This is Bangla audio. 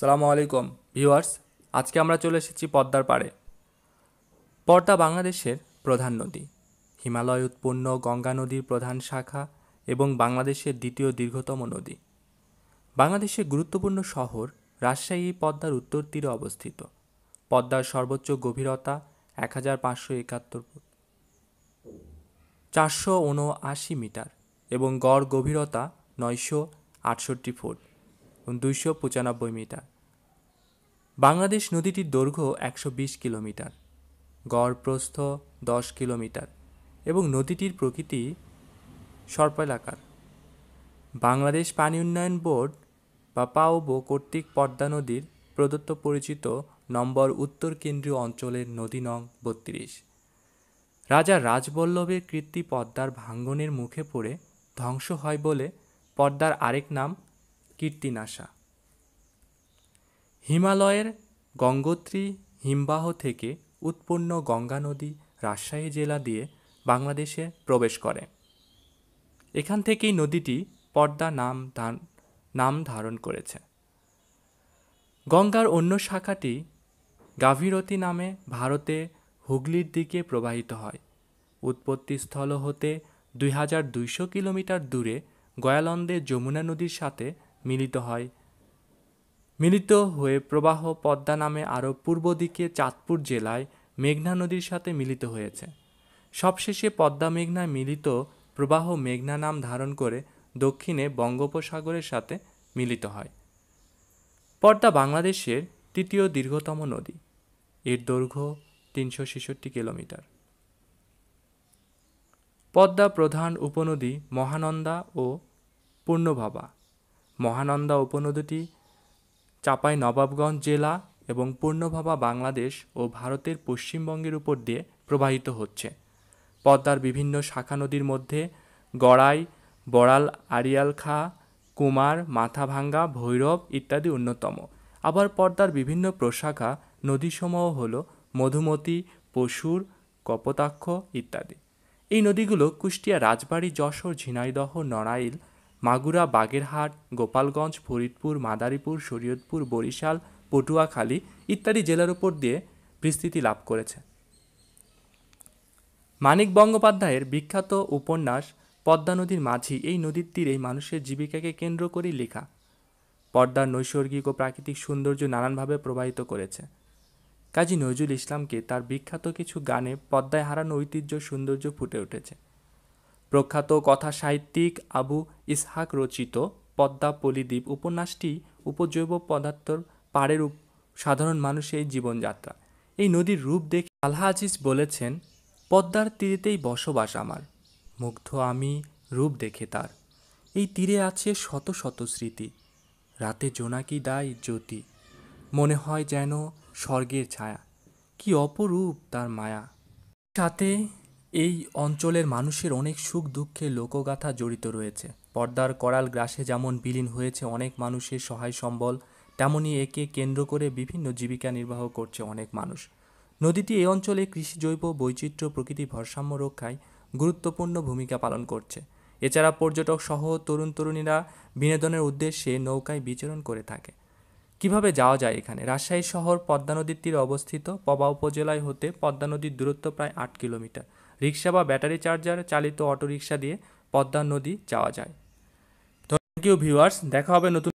সালামু আলাইকুম ভিউয়ার্স আজকে আমরা চলে এসেছি পদ্মার পাড়ে পদ্মা বাংলাদেশের প্রধান নদী হিমালয় উৎপন্ন গঙ্গা নদীর প্রধান শাখা এবং বাংলাদেশের দ্বিতীয় দীর্ঘতম নদী বাংলাদেশের গুরুত্বপূর্ণ শহর রাজশাহী পদ্মার উত্তর তীরে অবস্থিত পদ্মার সর্বোচ্চ গভীরতা এক হাজার পাঁচশো একাত্তর ফুট চারশো উনআশি মিটার এবং গড় গভীরতা নয়শো আটষট্টি ফুট দুইশো পঁচানব্বই মিটার বাংলাদেশ নদীটির দৈর্ঘ্য একশো বিশ কিলোমিটার গড় প্রস্থ দশ কিলোমিটার এবং নদীটির প্রকৃতি সর্পলাকার বাংলাদেশ পানি উন্নয়ন বোর্ড বা পাওবো কর্তৃক পদ্মা নদীর প্রদত্ত পরিচিত নম্বর উত্তর কেন্দ্রীয় অঞ্চলের নদী নং বত্রিশ রাজা রাজবল্লভের কৃত্তি পদ্মার ভাঙ্গনের মুখে পড়ে ধ্বংস হয় বলে পদ্মার আরেক নাম কীর্তিনাশা হিমালয়ের গঙ্গোত্রী হিমবাহ থেকে উৎপন্ন গঙ্গা নদী রাজশাহী জেলা দিয়ে বাংলাদেশে প্রবেশ করে এখান থেকেই নদীটি পর্দা নাম নাম ধারণ করেছে গঙ্গার অন্য শাখাটি গাভীরথী নামে ভারতে হুগলির দিকে প্রবাহিত হয় উৎপত্তিস্থল হতে দুই হাজার দুইশো কিলোমিটার দূরে গয়ালন্দে যমুনা নদীর সাথে মিলিত হয় মিলিত হয়ে প্রবাহ পদ্মা নামে আরও পূর্ব দিকে চাঁদপুর জেলায় মেঘনা নদীর সাথে মিলিত হয়েছে সবশেষে পদ্মা মেঘনায় মিলিত প্রবাহ মেঘনা নাম ধারণ করে দক্ষিণে বঙ্গোপসাগরের সাথে মিলিত হয় পদ্মা বাংলাদেশের তৃতীয় দীর্ঘতম নদী এর দৈর্ঘ্য তিনশো ছেষট্টি কিলোমিটার পদ্মা প্রধান উপনদী মহানন্দা ও পূর্ণভাবা মহানন্দা উপনদীটি চাপাই নবাবগঞ্জ জেলা এবং পূর্ণভাবা বাংলাদেশ ও ভারতের পশ্চিমবঙ্গের উপর দিয়ে প্রবাহিত হচ্ছে পদ্মার বিভিন্ন শাখা নদীর মধ্যে গড়াই বড়াল আড়িয়াল খা কুমার মাথাভাঙ্গা ভৈরব ইত্যাদি অন্যতম আবার পদ্মার বিভিন্ন প্রশাখা নদীসমূহ হল মধুমতি পশুর কপোতাক্ষ ইত্যাদি এই নদীগুলো কুষ্টিয়া রাজবাড়ি যশোর ঝিনাইদহ নড়াইল মাগুরা বাগেরহাট গোপালগঞ্জ ফরিদপুর মাদারীপুর শরীয়তপুর বরিশাল পটুয়াখালী ইত্যাদি জেলার উপর দিয়ে বিস্তৃতি লাভ করেছে মানিক বন্দ্যোপাধ্যায়ের বিখ্যাত উপন্যাস পদ্মা নদীর মাঝি এই নদীর তীরে মানুষের জীবিকাকে কেন্দ্র করে লেখা পদ্মার নৈসর্গিক ও প্রাকৃতিক সৌন্দর্য নানানভাবে প্রবাহিত করেছে কাজী নজরুল ইসলামকে তার বিখ্যাত কিছু গানে পদ্মায় হারানো ঐতিহ্য সৌন্দর্য ফুটে উঠেছে প্রখ্যাত কথা সাহিত্যিক আবু ইসহাক রচিত পদ্মা পলিদ্বীপ উপন্যাসটি উপজৈব পদার্থর পাড়ের সাধারণ মানুষের জীবনযাত্রা এই নদীর রূপ দেখে আল্লাহ আজিজ বলেছেন পদ্মার তীরেতেই বসবাস আমার মুগ্ধ আমি রূপ দেখে তার এই তীরে আছে শত শত স্মৃতি রাতে জোনাকি দায় জ্যোতি মনে হয় যেন স্বর্গের ছায়া কি অপরূপ তার মায়া সাথে এই অঞ্চলের মানুষের অনেক সুখ দুঃখে লোকগাথা জড়িত রয়েছে পর্দার করাল গ্রাসে যেমন বিলীন হয়েছে অনেক মানুষের সহায় সম্বল তেমনি একে কেন্দ্র করে বিভিন্ন জীবিকা নির্বাহ করছে অনেক মানুষ নদীটি এই অঞ্চলে কৃষি জৈব বৈচিত্র্য প্রকৃতি ভারসাম্য রক্ষায় গুরুত্বপূর্ণ ভূমিকা পালন করছে এছাড়া পর্যটক সহ তরুণ তরুণীরা বিনোদনের উদ্দেশ্যে নৌকায় বিচরণ করে থাকে কিভাবে যাওয়া যায় এখানে রাজশাহী শহর পদ্মা নদীর তীরে অবস্থিত পবা উপজেলায় হতে পদ্মা নদীর দূরত্ব প্রায় আট কিলোমিটার রিক্সা বা ব্যাটারি চার্জার চালিত অটোরিক্সা দিয়ে পদ্মা নদী যাওয়া যায় থ্যাংক ইউ ভিউয়ার্স দেখা হবে নতুন